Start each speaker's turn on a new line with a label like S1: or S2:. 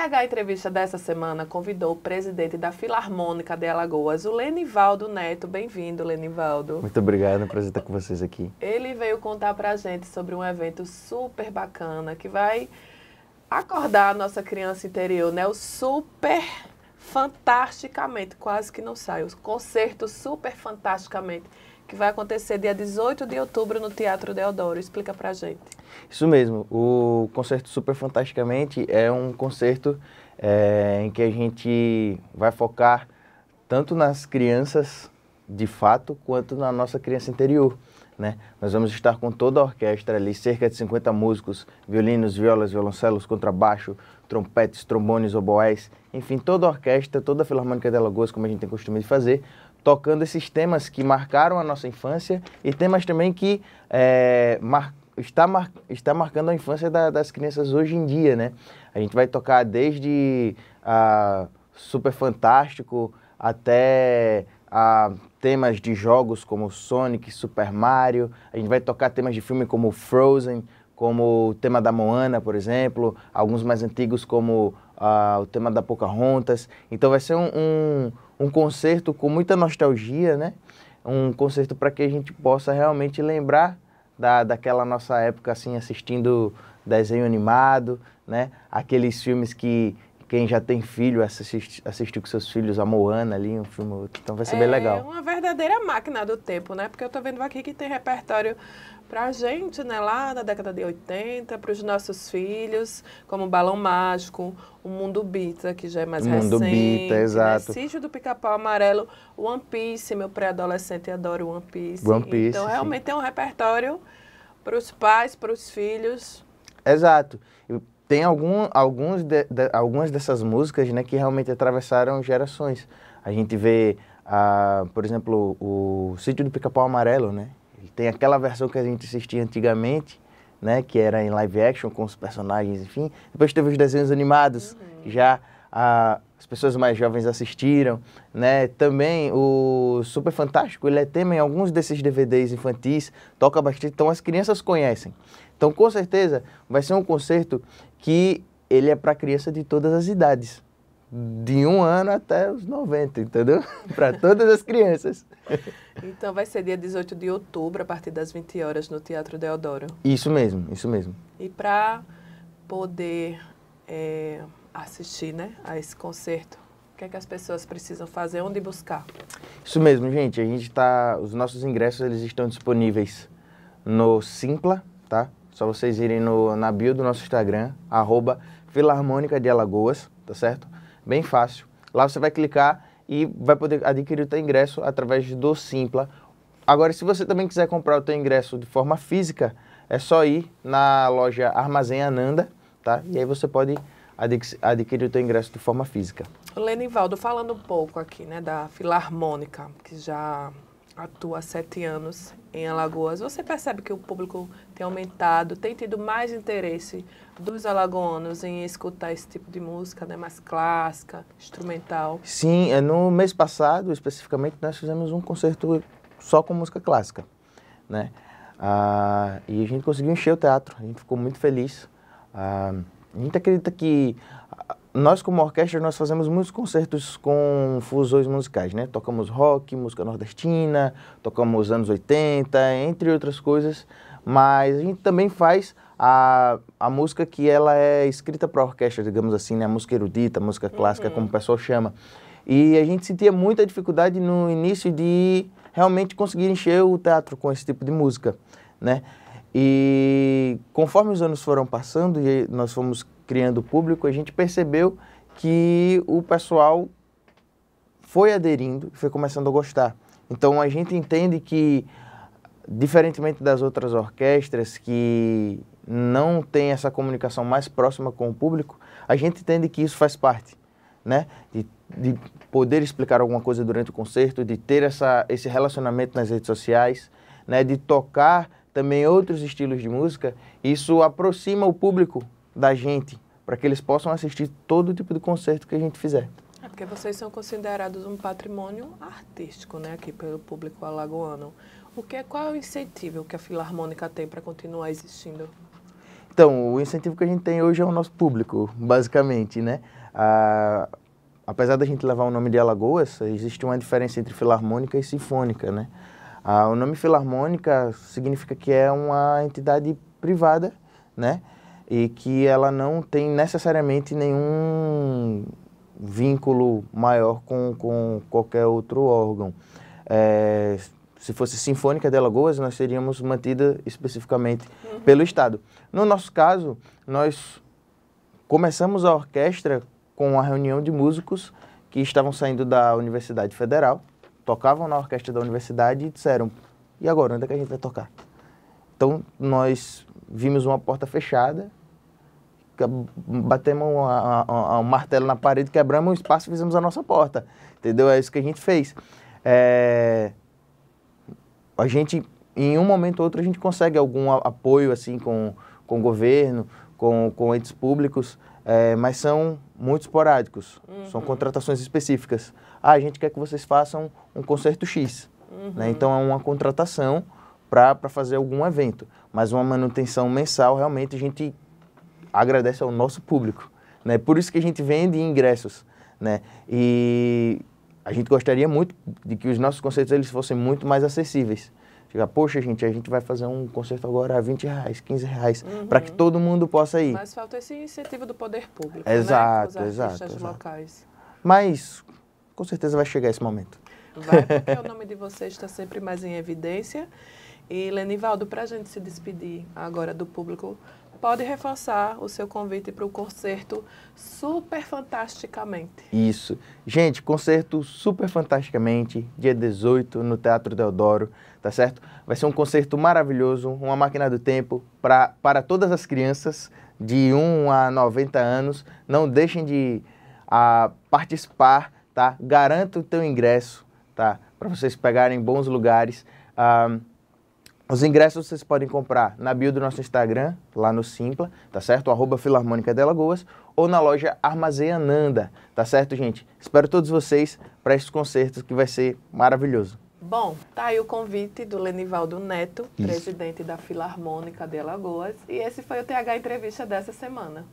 S1: TH Entrevista dessa semana convidou o presidente da Filarmônica de Alagoas, o Lenivaldo Neto. Bem-vindo, Lenivaldo. Muito
S2: obrigado, é um prazer estar com vocês aqui.
S1: Ele veio contar pra gente sobre um evento super bacana que vai acordar a nossa criança interior, né? O super fantasticamente, quase que não sai, o concerto super fantasticamente que vai acontecer dia 18 de outubro no Teatro Deodoro. Explica pra gente.
S2: Isso mesmo. O concerto Super Fantasticamente é um concerto é, em que a gente vai focar tanto nas crianças de fato quanto na nossa criança interior. Né? Nós vamos estar com toda a orquestra ali, cerca de 50 músicos, violinos, violas, violoncelos, contrabaixo, trompetes, trombones, oboés, enfim, toda a orquestra, toda a Filarmônica de Alagoas, como a gente tem costume de fazer, tocando esses temas que marcaram a nossa infância e temas também que é, mar, está, mar, está marcando a infância da, das crianças hoje em dia, né? A gente vai tocar desde a Super Fantástico até a temas de jogos como Sonic, Super Mario, a gente vai tocar temas de filme como Frozen, como o tema da Moana, por exemplo, alguns mais antigos como ah, o tema da Pocahontas. Então vai ser um, um, um concerto com muita nostalgia, né? Um concerto para que a gente possa realmente lembrar da, daquela nossa época, assim, assistindo desenho animado, né? Aqueles filmes que quem já tem filho assistiu com seus filhos a Moana ali, um filme. Então vai ser é bem legal. É
S1: uma verdadeira máquina do tempo, né? Porque eu tô vendo aqui que tem repertório pra gente, né? Lá da década de 80, pros nossos filhos, como Balão Mágico, o Mundo Bita, que já é mais Mundo recente. Mundo né? Bita, exato. o Sítio do Pica-Pau Amarelo, One Piece, meu pré-adolescente adora One Piece. One Piece. Então realmente sim. tem um repertório para os pais, para os filhos.
S2: Exato. Eu tem algum, alguns de, de, algumas dessas músicas né, que realmente atravessaram gerações. A gente vê, ah, por exemplo, o Sítio do Pica-Pau Amarelo, né? Ele tem aquela versão que a gente assistia antigamente, né? Que era em live action com os personagens, enfim. Depois teve os desenhos animados, uhum. que já ah, as pessoas mais jovens assistiram, né? Também o Super Fantástico, ele é tema em alguns desses DVDs infantis, toca bastante, então as crianças conhecem. Então, com certeza, vai ser um concerto que ele é para criança de todas as idades. De um ano até os 90, entendeu? para todas as crianças.
S1: Então vai ser dia 18 de outubro, a partir das 20 horas, no Teatro Deodoro.
S2: Isso mesmo, isso mesmo.
S1: E para poder é, assistir né, a esse concerto, o que, é que as pessoas precisam fazer? Onde buscar?
S2: Isso mesmo, gente. A gente tá. Os nossos ingressos eles estão disponíveis no Simpla, tá? Só vocês irem no, na bio do nosso Instagram, arroba Filarmônica de Alagoas, tá certo? Bem fácil. Lá você vai clicar e vai poder adquirir o seu ingresso através do Simpla. Agora, se você também quiser comprar o seu ingresso de forma física, é só ir na loja Armazém Ananda, tá? E aí você pode adquirir o teu ingresso de forma física.
S1: Lenivaldo, falando um pouco aqui, né, da Filarmônica, que já atua há sete anos em Alagoas, você percebe que o público tem aumentado, tem tido mais interesse dos alagoanos em escutar esse tipo de música, né, mais clássica, instrumental?
S2: Sim, eh, no mês passado, especificamente, nós fizemos um concerto só com música clássica, né? Ah, e a gente conseguiu encher o teatro, a gente ficou muito feliz. Ah, a gente acredita que nós como orquestra nós fazemos muitos concertos com fusões musicais, né? Tocamos rock, música nordestina, tocamos anos 80, entre outras coisas, mas a gente também faz a, a música que ela é escrita para orquestra, digamos assim, né? A música erudita, a música clássica, uhum. como o uhum. pessoal chama. E a gente sentia muita dificuldade no início de realmente conseguir encher o teatro com esse tipo de música, né? E conforme os anos foram passando e nós fomos criando público, a gente percebeu que o pessoal foi aderindo, foi começando a gostar. Então a gente entende que, diferentemente das outras orquestras que não tem essa comunicação mais próxima com o público, a gente entende que isso faz parte, né? De, de poder explicar alguma coisa durante o concerto, de ter essa, esse relacionamento nas redes sociais, né? De tocar também outros estilos de música, isso aproxima o público da gente, para que eles possam assistir todo tipo de concerto que a gente fizer.
S1: É porque vocês são considerados um patrimônio artístico, né, aqui pelo público alagoano. O que é, qual é o incentivo que a Filarmônica tem para continuar existindo? Então,
S2: o incentivo que a gente tem hoje é o nosso público, basicamente, né? Ah, apesar da gente levar o nome de Alagoas, existe uma diferença entre Filarmônica e Sinfônica, né? Ah, o nome filarmônica significa que é uma entidade privada, né? E que ela não tem necessariamente nenhum vínculo maior com, com qualquer outro órgão. É, se fosse Sinfônica de Alagoas, nós seríamos mantida especificamente uhum. pelo Estado. No nosso caso, nós começamos a orquestra com a reunião de músicos que estavam saindo da Universidade Federal, tocavam na orquestra da universidade e disseram: e agora? Onde é que a gente vai tocar? Então, nós vimos uma porta fechada, batemos um martelo na parede, quebramos um espaço e fizemos a nossa porta. Entendeu? É isso que a gente fez. É... A gente, em um momento ou outro, a gente consegue algum apoio assim com, com o governo, com, com entes públicos, é, mas são muito esporádicos, uhum. são contratações específicas. Ah, a gente quer que vocês façam um concerto X. Né? Uhum. Né? Então é uma contratação para fazer algum evento. Mas uma manutenção mensal, realmente, a gente agradece ao nosso público. Né? Por isso que a gente vende ingressos. Né? E a gente gostaria muito de que os nossos concertos eles fossem muito mais acessíveis. Chega, poxa, gente, a gente vai fazer um concerto agora a 20 reais, 15 reais, uhum. para que todo mundo possa ir. Mas
S1: falta esse incentivo do poder público, exato, né? exato, exato. locais.
S2: Mas, com certeza vai chegar esse momento.
S1: Vai, porque o nome de vocês está sempre mais em evidência. E, Lenivaldo, para a gente se despedir agora do público, pode reforçar o seu convite para o concerto Super Fantasticamente.
S2: Isso. Gente, concerto Super Fantasticamente, dia 18, no Teatro Deodoro, tá certo? Vai ser um concerto maravilhoso, uma máquina do tempo pra, para todas as crianças de 1 a 90 anos. Não deixem de a, ah, participar, tá? Garanta o teu ingresso, tá? Para vocês pegarem bons lugares. Ah, os ingressos vocês podem comprar na bio do nosso Instagram, lá no Simpla, tá certo? arroba Filarmônica de Alagoas, ou na loja Armazém Ananda, tá certo, gente? Espero todos vocês para esses concertos que vai ser maravilhoso.
S1: Bom, tá aí o convite do Lenivaldo Neto, Isso. presidente da Filarmônica de Alagoas, e esse foi o TH Entrevista dessa semana.